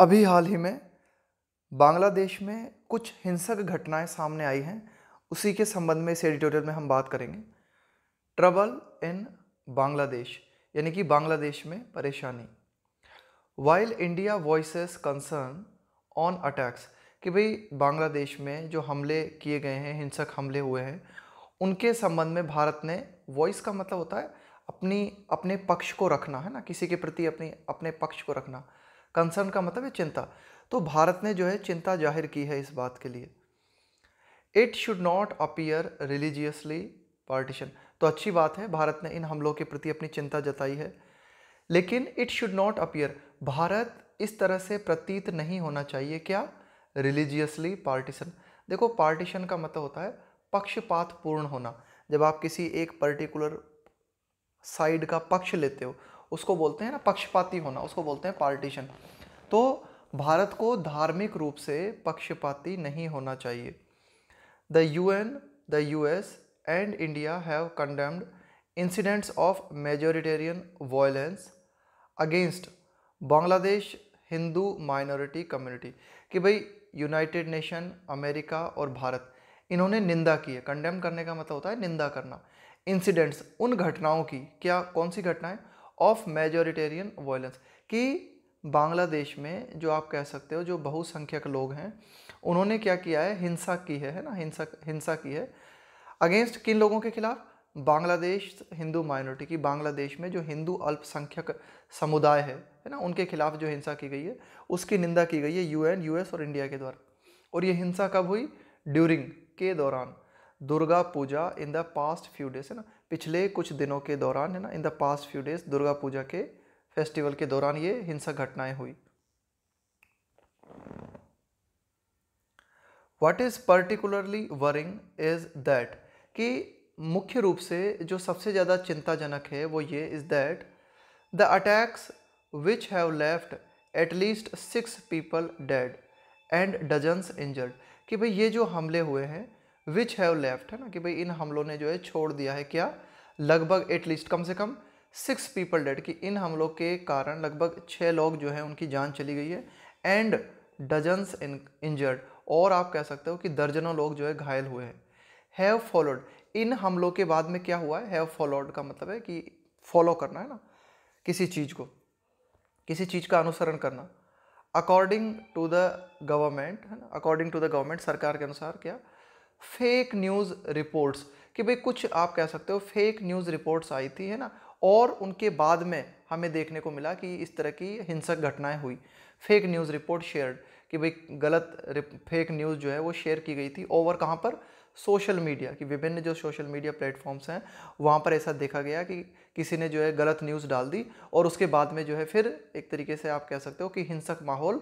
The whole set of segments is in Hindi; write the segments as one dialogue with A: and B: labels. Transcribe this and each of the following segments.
A: अभी हाल ही में बांग्लादेश में कुछ हिंसक घटनाएं सामने आई हैं उसी के संबंध में इस एडिटोरियल में हम बात करेंगे ट्रबल इन बांग्लादेश यानी कि बांग्लादेश में परेशानी while India voice concern on attacks कि भाई बांग्लादेश में जो हमले किए गए हैं हिंसक हमले हुए हैं उनके संबंध में भारत ने वॉइस का मतलब होता है अपनी अपने पक्ष को रखना है ना किसी के प्रति अपनी अपने पक्ष को रखना कंसर्न का मतलब है चिंता तो भारत ने जो है चिंता जाहिर की है इस बात के लिए it should not appear religiously partition तो अच्छी बात है भारत ने इन हमलों के प्रति अपनी चिंता जताई है लेकिन it should not appear Bharat इस तरह से प्रतीत नहीं होना चाहिए क्या रिलीजियसली पार्टीशन देखो पार्टीशन का मतलब होता है पक्षपात पूर्ण होना जब आप किसी एक पर्टिकुलर साइड का पक्ष लेते हो उसको बोलते हैं ना पक्षपाती होना उसको बोलते हैं पार्टीशन तो भारत को धार्मिक रूप से पक्षपाती नहीं होना चाहिए the U N the U S and India have condemned incidents of majoritarian violence against Bangladesh Hindu minority community कि भाई यूनाइटेड नेशन अमेरिका और भारत इन्होंने निंदा की है कंडेम करने का मतलब होता है निंदा करना इंसिडेंट्स उन घटनाओं की क्या कौन सी घटनाएं ऑफ मेजोरिटेरियन वायलेंस कि बांग्लादेश में जो आप कह सकते हो जो बहुसंख्यक लोग हैं उन्होंने क्या किया है हिंसा की है है ना हिंसा हिंसा की है अगेंस्ट किन लोगों के खिलाफ बांग्लादेश हिंदू माइनॉरिटी की बांग्लादेश में जो हिंदू अल्पसंख्यक समुदाय है है ना उनके खिलाफ जो हिंसा की गई है उसकी निंदा की गई है यूएन यूएस और इंडिया के द्वारा और ये हिंसा कब हुई ड्यूरिंग के दौरान Durga Puja in the past few days है ना पिछले कुछ दिनों के दौरान है ना in the past few days Durga Puja के फेस्टिवल के दौरान ये हिंसक घटनाएं हुई what is particularly worrying is that कि मुख्य रूप से जो सबसे ज़्यादा चिंताजनक है वो ये is that the attacks which have left at least six people dead and dozens injured कि भाई ये जो हमले हुए हैं विच हैव लेफ्ट है ना कि भाई इन हमलों ने जो है छोड़ दिया है क्या लगभग एटलीस्ट कम से कम सिक्स पीपल डेड कि इन हमलों के कारण लगभग छः लोग जो है उनकी जान चली गई है एंड डजन्स इंजर्ड और आप कह सकते हो कि दर्जनों लोग जो है घायल हुए हैं हैव फॉलोड इन हमलों के बाद में क्या हुआ है हैव फॉलोड का मतलब है कि फॉलो करना है ना किसी चीज़ को किसी चीज़ का अनुसरण करना अकॉर्डिंग टू द गवर्नमेंट है ना अकॉर्डिंग टू द गवर्नमेंट सरकार के अनुसार क्या फेक न्यूज़ रिपोर्ट्स कि भाई कुछ आप कह सकते हो फेक न्यूज़ रिपोर्ट्स आई थी है ना और उनके बाद में हमें देखने को मिला कि इस तरह की हिंसक घटनाएं हुई फेक न्यूज़ रिपोर्ट शेयर्ड कि भाई गलत फेक न्यूज़ जो है वो शेयर की गई थी ओवर कहाँ पर सोशल मीडिया कि विभिन्न जो सोशल मीडिया प्लेटफॉर्म्स हैं वहाँ पर ऐसा देखा गया कि किसी ने जो है गलत न्यूज़ डाल दी और उसके बाद में जो है फिर एक तरीके से आप कह सकते हो कि हिंसक माहौल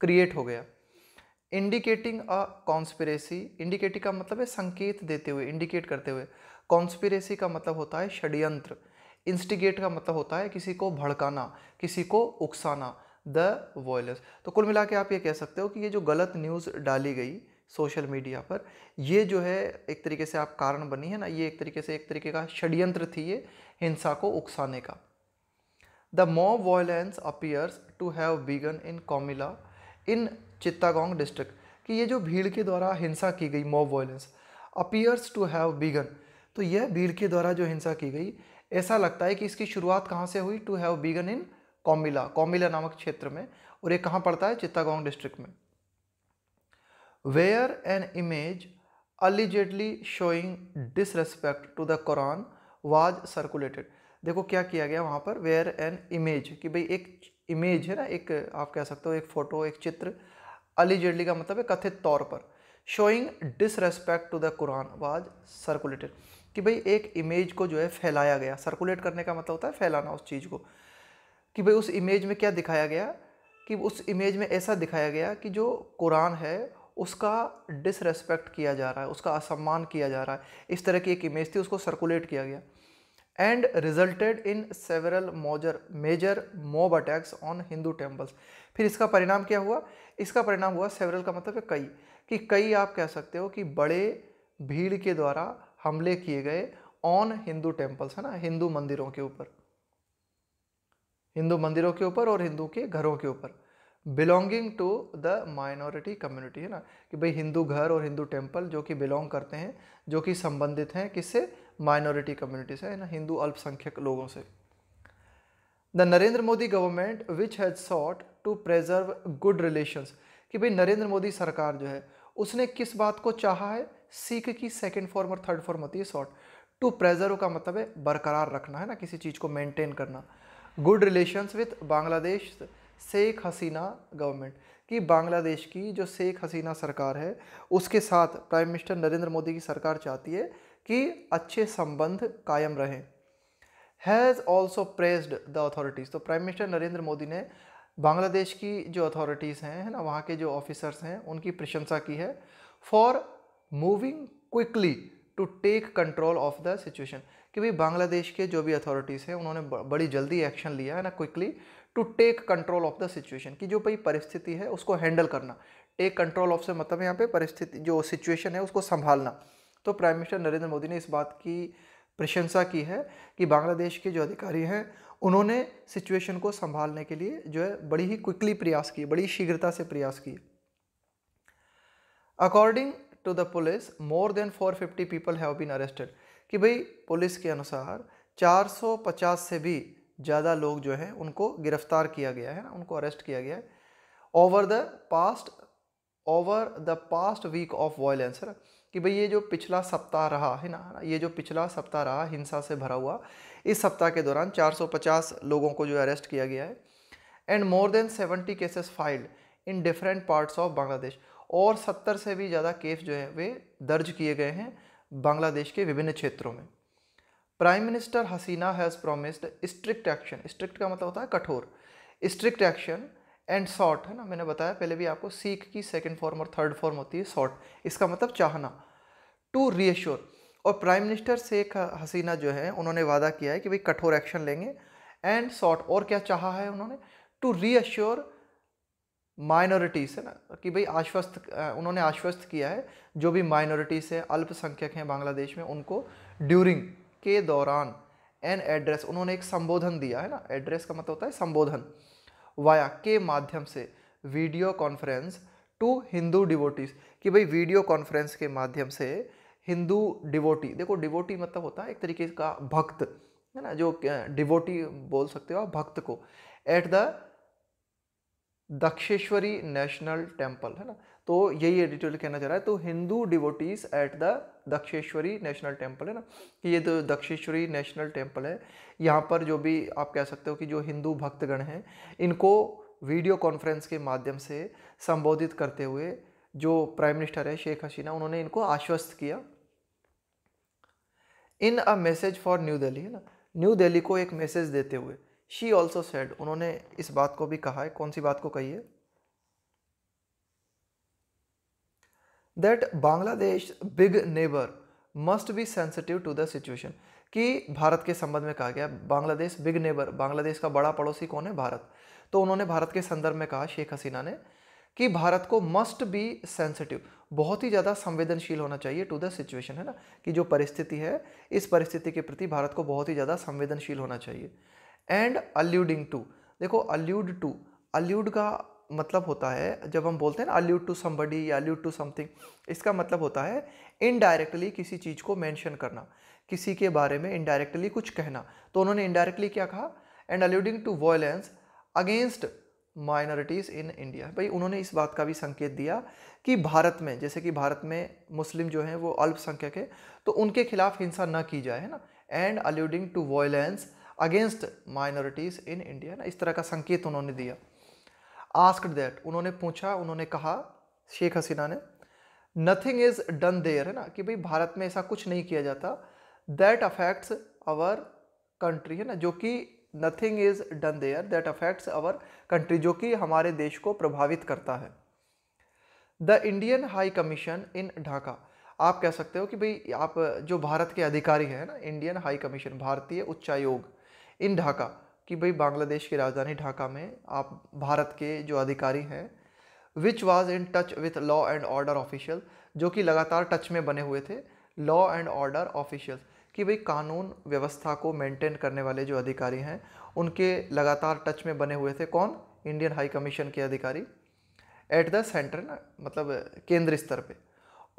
A: क्रिएट हो गया इंडिकेटिंग अ कॉन्स्पिरेसी इंडिकेटिंग का मतलब है संकेत देते हुए इंडिकेट करते हुए कॉन्स्पिरेसी का मतलब होता है षड्यंत्र इंस्टिगेट का मतलब होता है किसी को भड़काना किसी को उकसाना द वॉयलेंस तो कुल मिला के आप ये कह सकते हो कि ये जो गलत न्यूज़ डाली गई सोशल मीडिया पर ये जो है एक तरीके से आप कारण बनी है ना ये एक तरीके से एक तरीके का षड्यंत्र थी ये हिंसा को उकसाने का the mob violence appears to have begun in Comilla in Chittagong district कि ये जो भीड़ के द्वारा हिंसा की गई mob violence appears to have begun तो यह भीड़ के द्वारा जो हिंसा की गई ऐसा लगता है कि इसकी शुरुआत कहाँ से हुई to have begun in Comilla Comilla नामक क्षेत्र में और ये कहाँ पड़ता है चित्तागोंग डिस्ट्रिक्ट में where an image allegedly showing disrespect to the Quran was circulated देखो क्या किया गया वहाँ पर वेयर एन इमेज कि भाई एक इमेज है ना एक आप कह सकते हो एक फ़ोटो एक चित्र अलीजेडली का मतलब है कथित तौर पर showing disrespect to the Quran was circulated कि भाई एक इमेज को जो है फैलाया गया सर्कुलेट करने का मतलब होता है फैलाना उस चीज़ को कि भाई उस इमेज में क्या दिखाया गया कि उस इमेज में ऐसा दिखाया गया कि जो कुरान है उसका डिसरेस्पेक्ट किया जा रहा है उसका असम्मान किया जा रहा है इस तरह की एक इमेज थी उसको सर्कुलेट किया गया and resulted in several major major mob attacks on Hindu temples फिर इसका परिणाम क्या हुआ इसका परिणाम हुआ सेवरल का मतलब है कई कि कई आप कह सकते हो कि बड़े भीड़ के द्वारा हमले किए गए ऑन हिंदू टेम्पल्स है ना हिंदू मंदिरों के ऊपर हिंदू मंदिरों के ऊपर और हिंदू के घरों के ऊपर belonging to the minority community है ना कि भाई हिंदू घर और हिंदू टेम्पल जो कि बिलोंग करते हैं जो कि संबंधित हैं किससे माइनॉरिटी कम्युनिटी से है ना हिंदू अल्पसंख्यक लोगों से the Narendra Modi government which has sought to preserve good relations कि भाई नरेंद्र मोदी सरकार जो है उसने किस बात को चाहा है सिख की सेकेंड फॉर्म और थर्ड फॉर्म होती है सॉट टू प्रेजर्व का मतलब है बरकरार रखना है ना किसी चीज़ को मेंटेन करना good relations with Bangladesh Sheikh Hasina government कि बांग्लादेश की जो शेख हसीना सरकार है उसके साथ प्राइम मिनिस्टर नरेंद्र मोदी की सरकार चाहती है कि अच्छे संबंध कायम रहें has also pressed the authorities तो प्राइम मिनिस्टर नरेंद्र मोदी ने बांग्लादेश की जो अथॉरिटीज़ हैं है ना वहाँ के जो ऑफिसर्स हैं उनकी प्रशंसा की है for moving quickly to take control of the situation कि भाई बांग्लादेश के जो भी अथॉरिटीज़ हैं उन्होंने बड़ी जल्दी एक्शन लिया है ना quickly to take control of the situation कि जो भाई परिस्थिति है उसको हैंडल करना टेक कंट्रोल ऑफ से मतलब यहाँ पे परिस्थिति जो सिचुएशन है उसको संभालना तो प्राइम मिनिस्टर नरेंद्र मोदी ने इस बात की प्रशंसा की है कि बांग्लादेश के जो अधिकारी हैं उन्होंने सिचुएशन को संभालने के लिए जो है बड़ी ही क्विकली प्रयास किए बड़ी शीघ्रता से प्रयास किए according to the police more than 450 people have been arrested कि भाई पुलिस के अनुसार 450 से भी ज़्यादा लोग जो हैं उनको गिरफ्तार किया गया है ना उनको अरेस्ट किया गया है over the past over the past week of violence है ना कि भाई ये जो पिछला सप्ताह रहा है ना ये जो पिछला सप्ताह रहा हिंसा से भरा हुआ इस सप्ताह के दौरान 450 लोगों को जो अरेस्ट किया गया है and more than 70 cases filed in different parts of Bangladesh और 70 से भी ज़्यादा केस जो है वे दर्ज किए गए हैं बांग्लादेश के विभिन्न क्षेत्रों में prime minister Hasina has promised strict action strict का मतलब होता है कठोर स्ट्रिक्ट एक्शन एंड शॉर्ट है ना मैंने बताया पहले भी आपको सीख की सेकेंड फॉर्म और थर्ड फॉर्म होती है शॉर्ट इसका मतलब चाहना टू रीअश्योर और प्राइम मिनिस्टर शेख हसीना जो है उन्होंने वादा किया है कि भाई कठोर एक्शन लेंगे एंड शॉर्ट और क्या चाहा है उन्होंने टू रीअश्योर माइनॉरिटीज़ है ना कि भाई आश्वस्त उन्होंने आश्वस्त किया है जो भी माइनॉरिटीज़ है अल्पसंख्यक हैं बांग्लादेश में उनको ड्यूरिंग के दौरान एन एड्रेस उन्होंने एक संबोधन दिया है ना एड्रेस का मतलब होता है संबोधन वाया के माध्यम से video conference to Hindu devotees कि भाई वीडियो कॉन्फ्रेंस के माध्यम से हिंदू डिवोटी देखो डिवोटी मतलब होता है एक तरीके का भक्त है ना जो डिवोटी बोल सकते हो आप भक्त को at the Dhakeshwari National Temple है ना तो यही एडिटोरियल कहना चाह रहा है तो Hindu devotees at the Dhakeshwari National Temple है ना कि ये जो तो दक्षेश्वरी नेशनल टेम्पल है यहाँ पर जो भी आप कह सकते हो कि जो हिंदू भक्तगण हैं इनको वीडियो कॉन्फ्रेंस के माध्यम से संबोधित करते हुए जो प्राइम मिनिस्टर है शेख हसीना उन्होंने इनको आश्वस्त किया in a message for New Delhi है ना न्यू दिल्ली को एक मैसेज देते हुए शी ऑल्सो सेड उन्होंने इस बात को भी कहा है कौन सी बात को कही है that Bangladesh big neighbour must be sensitive to the situation कि भारत के संबंध में कहा गया बांग्लादेश बिग नेबर बांग्लादेश का बड़ा पड़ोसी कौन है भारत तो उन्होंने भारत के संदर्भ में कहा शेख हसीना ने कि भारत को मस्ट बी सेंसिटिव बहुत ही ज़्यादा संवेदनशील होना चाहिए टू द सिचुएशन है ना कि जो परिस्थिति है इस परिस्थिति के प्रति भारत को बहुत ही ज़्यादा संवेदनशील होना चाहिए एंड अल्यूडिंग टू देखो अल्यूड टू अल्यूड का मतलब होता है जब हम बोलते हैं ना अल्यूड टू समबडी या अल्यूड टू समथिंग इसका मतलब होता है इनडायरेक्टली किसी चीज़ को मेंशन करना किसी के बारे में इनडायरेक्टली कुछ कहना तो उन्होंने इनडायरेक्टली क्या कहा and alluding to violence against minorities in India भाई उन्होंने इस बात का भी संकेत दिया कि भारत में जैसे कि भारत में मुस्लिम जो हैं वो अल्पसंख्यक है तो उनके खिलाफ हिंसा ना की जाए है ना and alluding to violence against minorities in India ना इस तरह का संकेत उन्होंने दिया आस्कड दैट उन्होंने पूछा उन्होंने कहा शेख हसीना ने नथिंग इज़ डन देयर है ना कि भाई भारत में ऐसा कुछ नहीं किया जाता दैट अफेक्ट्स अवर कंट्री है ना जो कि nothing is done there that affects our country जो कि हमारे देश को प्रभावित करता है the Indian High Commission in Dhaka आप कह सकते हो कि भाई आप जो भारत के अधिकारी हैं ना इंडियन हाई कमीशन भारतीय उच्चायोग इन ढाका कि भाई बांग्लादेश की राजधानी ढाका में आप भारत के जो अधिकारी हैं which was in touch with law and order official जो कि लगातार टच में बने हुए थे लॉ एंड ऑर्डर ऑफिशियल कि भाई कानून व्यवस्था को मेंटेन करने वाले जो अधिकारी हैं उनके लगातार टच में बने हुए थे कौन इंडियन हाई कमीशन के अधिकारी एट द सेंटर ना मतलब केंद्र स्तर पे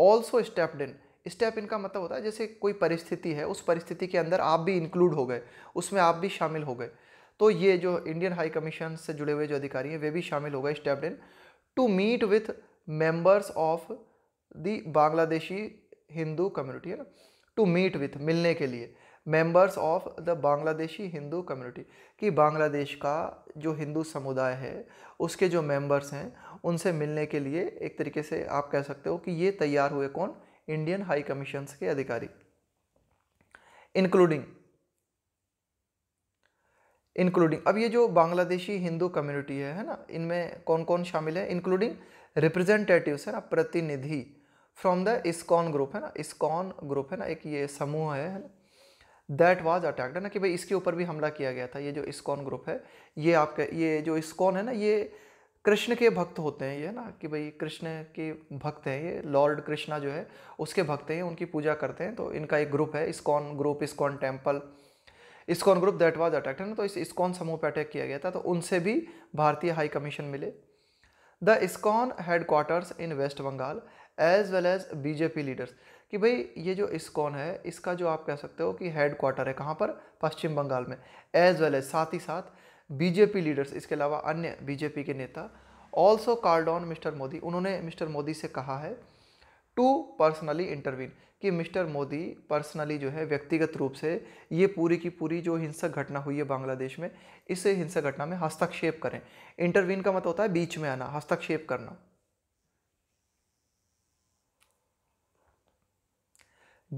A: ऑल्सो स्टेप्ड इन स्टेप इनका मतलब होता है जैसे कोई परिस्थिति है उस परिस्थिति के अंदर आप भी इंक्लूड हो गए उसमें आप भी शामिल हो गए तो ये जो इंडियन हाई कमीशन से जुड़े हुए जो अधिकारी हैं वे भी शामिल होगा इस tablet to meet with members of the Bangladeshi Hindu community है ना टू मीट विथ मिलने के लिए members of the Bangladeshi Hindu community कि बांग्लादेश का जो हिंदू समुदाय है उसके जो मेंबर्स हैं उनसे मिलने के लिए एक तरीके से आप कह सकते हो कि ये तैयार हुए कौन इंडियन हाई कमीशन के अधिकारी इंक्लूडिंग इंक्लूडिंग अब ये जो बांग्लादेशी हिंदू कम्युनिटी है है ना इनमें कौन कौन शामिल है इंक्लूडिंग रिप्रेजेंटेटिव है ना प्रतिनिधि फ्रॉम द इस्कॉन ग्रुप है ना इस्कॉन ग्रुप है ना एक ये समूह है दैट वॉज अटैक्ड है ना कि भाई इसके ऊपर भी हमला किया गया था ये जो इस्कॉन ग्रुप है ये आपके ये जो इस्कॉन है ना ये कृष्ण के भक्त होते हैं ये ना कि भाई कृष्ण के भक्त हैं ये लॉर्ड कृष्णा जो है उसके भक्त हैं उनकी पूजा करते हैं तो इनका एक ग्रुप है ISKCON group ISKCON temple ISKCON group that was ना तो इस इस्कॉन समूह पर अटैक किया गया था तो उनसे भी भारतीय हाई कमीशन मिले the ISKCON headquarters in West Bengal as well as BJP leaders कि भाई ये जो इस्कॉन है इसका जो आप कह सकते हो कि हेड क्वार्टर है कहाँ पर पश्चिम बंगाल में एज वेल एज साथ ही साथ बीजेपी लीडर्स इसके अलावा अन्य बीजेपी के नेता also called on Mr Modi उन्होंने मिस्टर मोदी से कहा है टू पर्सनली इंटरवीन कि मिस्टर मोदी पर्सनली जो है व्यक्तिगत रूप से ये पूरी की पूरी जो हिंसक घटना हुई है बांग्लादेश में इस हिंसक घटना में हस्तक्षेप करें इंटरवीन का मत मतलब होता है बीच में आना हस्तक्षेप करना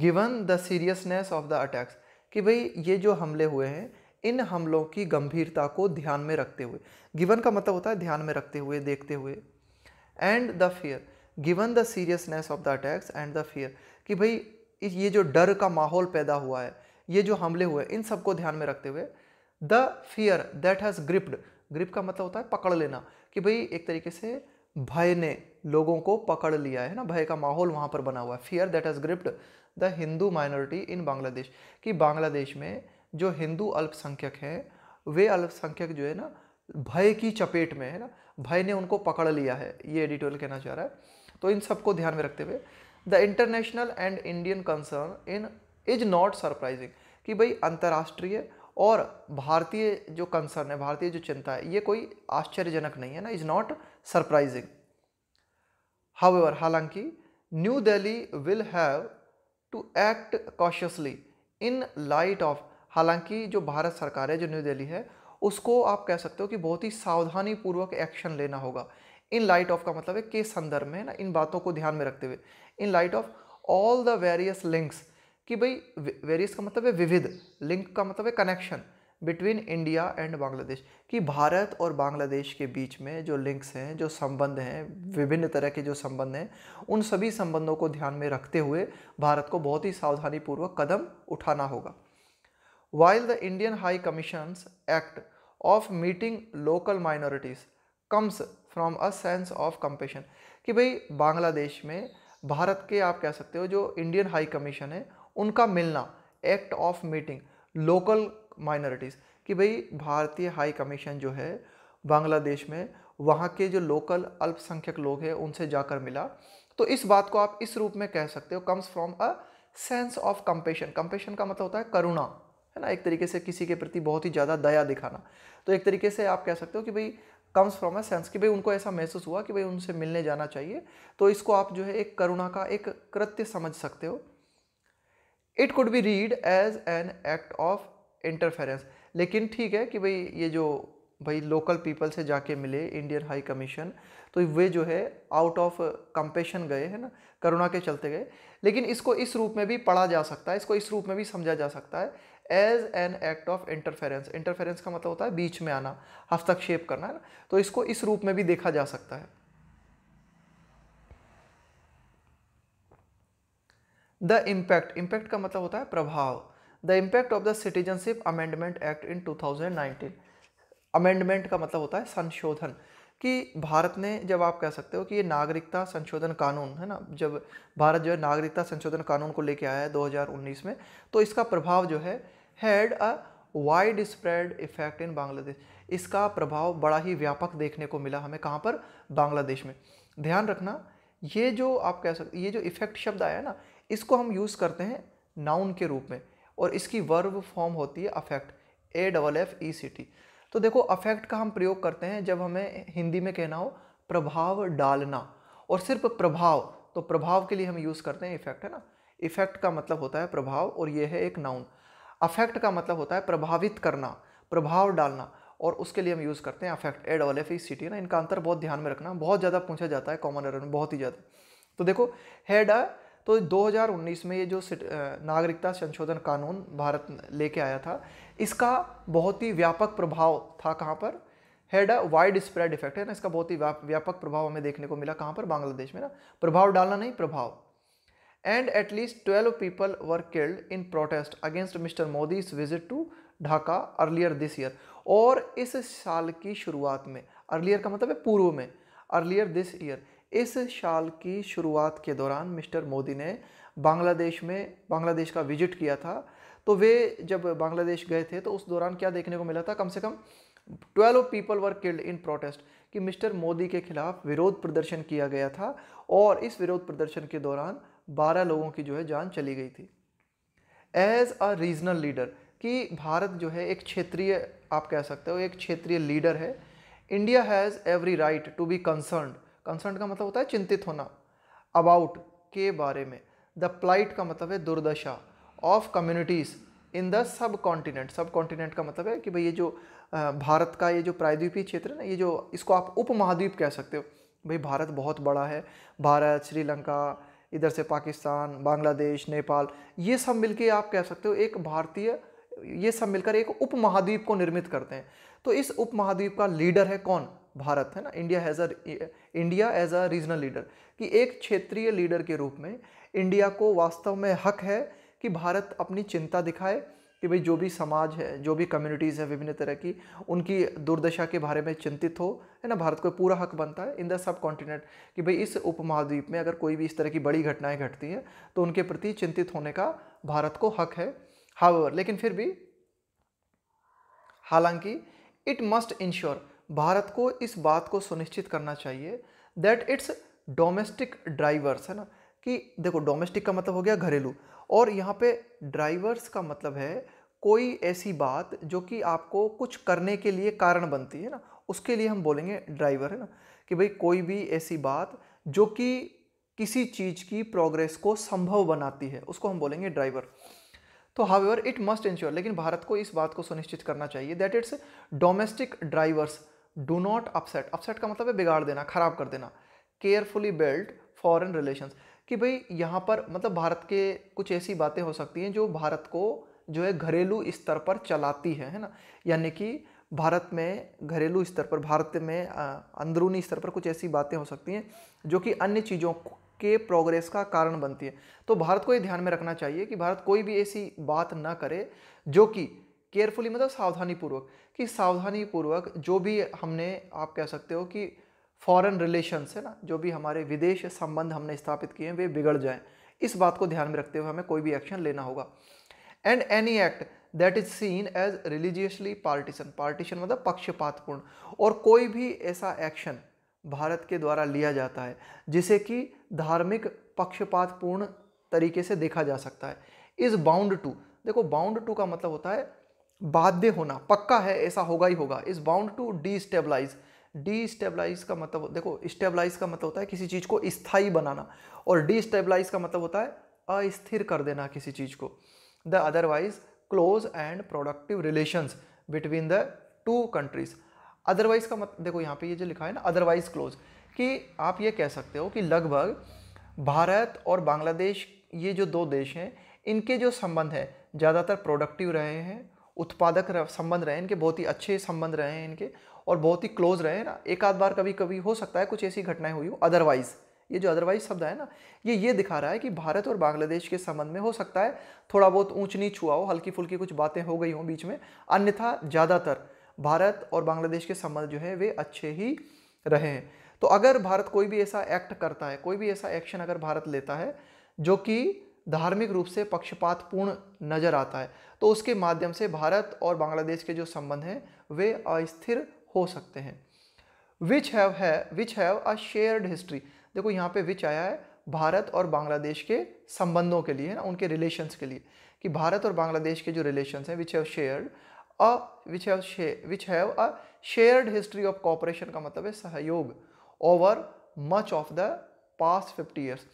A: given the seriousness of the attacks कि भाई ये जो हमले हुए हैं इन हमलों की गंभीरता को ध्यान में रखते हुए गिवन का मतलब होता है ध्यान में रखते हुए देखते हुए and the fear given the seriousness of the attacks and the fear कि भाई ये जो डर का माहौल पैदा हुआ है ये जो हमले हुए इन सबको ध्यान में रखते हुए the fear that has gripped grip का मतलब होता है पकड़ लेना कि भाई एक तरीके से भय ने लोगों को पकड़ लिया है ना भय का माहौल वहाँ पर बना हुआ है fear that has gripped the Hindu minority in Bangladesh कि बांग्लादेश में जो हिंदू अल्पसंख्यक हैं वे अल्पसंख्यक जो है ना भय की चपेट में है ना भय ने उनको पकड़ लिया है ये एडिटोरियल कहना चाह रहा है तो इन सबको ध्यान में रखते हुए the international and Indian concern in is not surprising कि भाई अंतर्राष्ट्रीय और भारतीय जो कंसर्न है भारतीय जो चिंता है ये कोई आश्चर्यजनक नहीं है ना इज नॉट सरप्राइजिंग हावेवर हालांकि New Delhi will have to act cautiously in light of हालांकि जो भारत सरकार है जो न्यू दिल्ली है उसको आप कह सकते हो कि बहुत ही सावधानी पूर्वक एक्शन लेना होगा इन लाइट ऑफ का मतलब है के संदर्भ में ना इन बातों को ध्यान में रखते हुए in light of all the various links कि भाई वेरियस का मतलब है विविध लिंक का मतलब है connection between India and Bangladesh कि भारत और बांग्लादेश के बीच में जो लिंक्स हैं जो संबंध हैं विभिन्न तरह के जो संबंध हैं उन सभी संबंधों को ध्यान में रखते हुए भारत को बहुत ही सावधानीपूर्वक कदम उठाना होगा while the Indian High Commission's act of meeting local minorities comes from a sense of compassion कि भाई बांग्लादेश में भारत के आप कह सकते हो जो इंडियन हाई कमीशन है उनका मिलना act of meeting local minorities कि भाई भारतीय हाई कमीशन जो है बांग्लादेश में वहाँ के जो लोकल अल्पसंख्यक लोग हैं उनसे जाकर मिला तो इस बात को आप इस रूप में कह सकते हो comes from a sense of compassion compassion का मतलब होता है करुणा है ना एक तरीके से किसी के प्रति बहुत ही ज़्यादा दया दिखाना तो एक तरीके से आप कह सकते हो कि भाई कम्स फ्रॉम अ सेंस कि भाई उनको ऐसा महसूस हुआ कि भाई उनसे मिलने जाना चाहिए तो इसको आप जो है एक करुणा का एक कृत्य समझ सकते हो it could be read as an act of interference लेकिन ठीक है कि भाई ये जो भाई लोकल पीपल से जाके मिले इंडियन हाई कमीशन तो वे जो है आउट ऑफ कंपेशन गए है ना करुणा के चलते गए लेकिन इसको इस रूप में भी पढ़ा जा सकता है इसको इस रूप में भी समझा जा सकता है as an act of interference interference का मतलब होता है बीच में आना हस्तक्षेप करना है ना तो इसको इस रूप में भी देखा जा सकता है द इम्पैक्ट इम्पैक्ट का मतलब होता है प्रभाव the impact of the Citizenship Amendment Act in 2019 amendment का मतलब होता है संशोधन कि भारत ने जब आप कह सकते हो कि ये नागरिकता संशोधन कानून है ना जब भारत जो है नागरिकता संशोधन कानून को लेके आया है 2019 में तो इसका प्रभाव जो है had a widespread effect in Bangladesh इसका प्रभाव बड़ा ही व्यापक देखने को मिला हमें कहाँ पर बांग्लादेश में ध्यान रखना ये जो आप कह सकते ये जो इफेक्ट शब्द आया ना इसको हम यूज़ करते हैं नाउन के रूप में और इसकी वर्ब फॉर्म होती है affect A double F E C T तो देखो अफेक्ट का हम प्रयोग करते हैं जब हमें हिंदी में कहना हो प्रभाव डालना और सिर्फ प्रभाव तो प्रभाव के लिए हम यूज़ करते हैं इफेक्ट है ना इफेक्ट का मतलब होता है प्रभाव और ये है एक नाउन अफेक्ट का मतलब होता है प्रभावित करना प्रभाव डालना और उसके लिए हम यूज़ करते हैं affect A double F E C T ना इनका अंतर बहुत ध्यान में रखना बहुत ज़्यादा पूछा जाता है कॉमन एरर में बहुत ही ज़्यादा तो देखो हेड तो 2019 में ये जो नागरिकता संशोधन कानून भारत लेके आया था इसका बहुत ही व्यापक प्रभाव था कहाँ पर हेड वाइड स्प्रेड इफेक्ट है ना इसका बहुत ही व्यापक प्रभाव हमें देखने को मिला कहाँ पर बांग्लादेश में ना प्रभाव डालना नहीं प्रभाव and at least 12 people were killed in protest against Mr. Modi's visit to Dhaka earlier this year और इस साल की शुरुआत में अर्लियर का मतलब है पूर्व में अर्लियर दिस ईयर इस साल की शुरुआत के दौरान मिस्टर मोदी ने बांग्लादेश में बांग्लादेश का विजिट किया था तो वे जब बांग्लादेश गए थे तो उस दौरान क्या देखने को मिला था कम से कम twelve people were killed in protest कि मिस्टर मोदी के खिलाफ विरोध प्रदर्शन किया गया था और इस विरोध प्रदर्शन के दौरान बारह लोगों की जो है जान चली गई थी एज अ रीजनल लीडर कि भारत जो है एक क्षेत्रीय आप कह सकते हो एक क्षेत्रीय लीडर है India has every right to be concern concern का मतलब होता है चिंतित होना अबाउट के बारे में द प्लाइट का मतलब है दुर्दशा of communities in the subcontinent subcontinent का मतलब है कि भाई ये जो भारत का ये जो प्रायद्वीपीय क्षेत्र है ना ये जो इसको आप उप महाद्वीप कह सकते हो भाई भारत बहुत बड़ा है भारत श्रीलंका इधर से पाकिस्तान बांग्लादेश नेपाल ये सब मिलके आप कह सकते हो एक भारतीय ये सब मिलकर एक उपमहाद्वीप को निर्मित करते हैं तो इस उपमहाद्वीप का लीडर है कौन भारत है ना India as a India as a regional leader कि एक क्षेत्रीय लीडर के रूप में इंडिया को वास्तव में हक है कि भारत अपनी चिंता दिखाए कि भाई जो भी समाज है जो भी कम्युनिटीज़ है विभिन्न तरह की उनकी दुर्दशा के बारे में चिंतित हो है ना भारत को पूरा हक बनता है इन द सब कॉन्टिनेंट कि भाई इस उपमहाद्वीप में अगर कोई भी इस तरह की बड़ी घटनाएं घटती हैं तो उनके प्रति चिंतित होने का भारत को हक है हावर लेकिन फिर भी हालांकि इट मस्ट इंश्योर भारत को इस बात को सुनिश्चित करना चाहिए दैट इट्स डोमेस्टिक ड्राइवर्स है ना कि देखो डोमेस्टिक का मतलब हो गया घरेलू और यहाँ पे ड्राइवर्स का मतलब है कोई ऐसी बात जो कि आपको कुछ करने के लिए कारण बनती है ना उसके लिए हम बोलेंगे ड्राइवर है ना कि भाई कोई भी ऐसी बात जो कि किसी चीज़ की प्रोग्रेस को संभव बनाती है उसको हम बोलेंगे ड्राइवर तो हावेवर इट मस्ट इंश्योर लेकिन भारत को इस बात को सुनिश्चित करना चाहिए that its domestic drivers do not upset upset का मतलब है बिगाड़ देना खराब कर देना केयरफुली बेल्ट फॉरन रिलेशंस कि भाई यहाँ पर मतलब भारत के कुछ ऐसी बातें हो सकती हैं जो भारत को जो है घरेलू स्तर पर चलाती है है ना यानी कि भारत में घरेलू स्तर पर भारत में अंदरूनी स्तर पर कुछ ऐसी बातें हो सकती हैं जो कि अन्य चीज़ों के प्रोग्रेस का कारण बनती है तो भारत को ये ध्यान में रखना चाहिए कि भारत कोई भी ऐसी बात ना करे जो कि केयरफुली मतलब सावधानीपूर्वक कि सावधानीपूर्वक जो भी हमने आप कह सकते हो कि फॉरेन रिलेशंस है ना जो भी हमारे विदेश संबंध हमने स्थापित किए हैं वे बिगड़ जाएं इस बात को ध्यान में रखते हुए हमें कोई भी एक्शन लेना होगा and any act that is seen as religiously partition partition मतलब पक्षपातपूर्ण और कोई भी ऐसा एक्शन भारत के द्वारा लिया जाता है जिसे कि धार्मिक पक्षपातपूर्ण तरीके से देखा जा सकता है इज बाउंड टू देखो बाउंड टू का मतलब होता है बाध्य होना पक्का है ऐसा होगा ही होगा is bound to stabilise destabilise का मतलब देखो स्टेबलाइज का मतलब होता है किसी चीज़ को स्थाई बनाना और डीस्टेबलाइज का मतलब होता है अस्थिर कर देना किसी चीज़ को the otherwise close and productive relations between the two countries otherwise का मतलब देखो यहाँ पे ये जो लिखा है ना अदरवाइज क्लोज कि आप ये कह सकते हो कि लगभग भारत और बांग्लादेश ये जो दो देश हैं इनके जो संबंध हैं ज़्यादातर प्रोडक्टिव रहे हैं उत्पादक संबंध रहे हैं इनके बहुत ही अच्छे संबंध रहे हैं इनके और बहुत ही क्लोज रहे ना एक आध बार कभी कभी हो सकता है कुछ ऐसी घटनाएं हुई हो अदरवाइज़ ये जो अदरवाइज शब्द है ना ये ये दिखा रहा है कि भारत और बांग्लादेश के संबंध में हो सकता है थोड़ा बहुत ऊंच नीच हुआ हो हल्की फुल्की कुछ बातें हो गई हों बीच में अन्यथा ज़्यादातर भारत और बांग्लादेश के संबंध जो है वे अच्छे ही रहे हैं तो अगर भारत कोई भी ऐसा एक्ट करता है कोई भी ऐसा एक्शन अगर भारत लेता है जो कि धार्मिक रूप से पक्षपातपूर्ण नज़र आता है तो उसके माध्यम से भारत और बांग्लादेश के जो संबंध हैं वे अस्थिर हो सकते हैं विच हैव है which have a shared history देखो यहाँ पे विच आया है भारत और बांग्लादेश के संबंधों के लिए ना उनके रिलेशंस के लिए कि भारत और बांग्लादेश के जो रिलेशंस हैं which have shared a which have which have a shared history of cooperation का मतलब है सहयोग over much of the past fifty years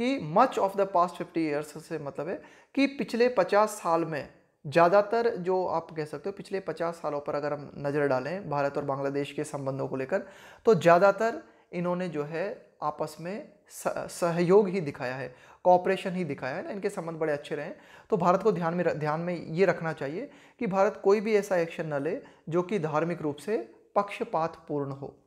A: कि much of the past fifty years से मतलब है कि पिछले पचास साल में ज़्यादातर जो आप कह सकते हो पिछले 50 सालों पर अगर हम नज़र डालें भारत और बांग्लादेश के संबंधों को लेकर तो ज़्यादातर इन्होंने जो है आपस में सहयोग ही दिखाया है कॉपरेशन ही दिखाया है ना इनके संबंध बड़े अच्छे रहे तो भारत को ध्यान में ध्यान में ये रखना चाहिए कि भारत कोई भी ऐसा एक्शन न ले जो कि धार्मिक रूप से पक्षपातपूर्ण हो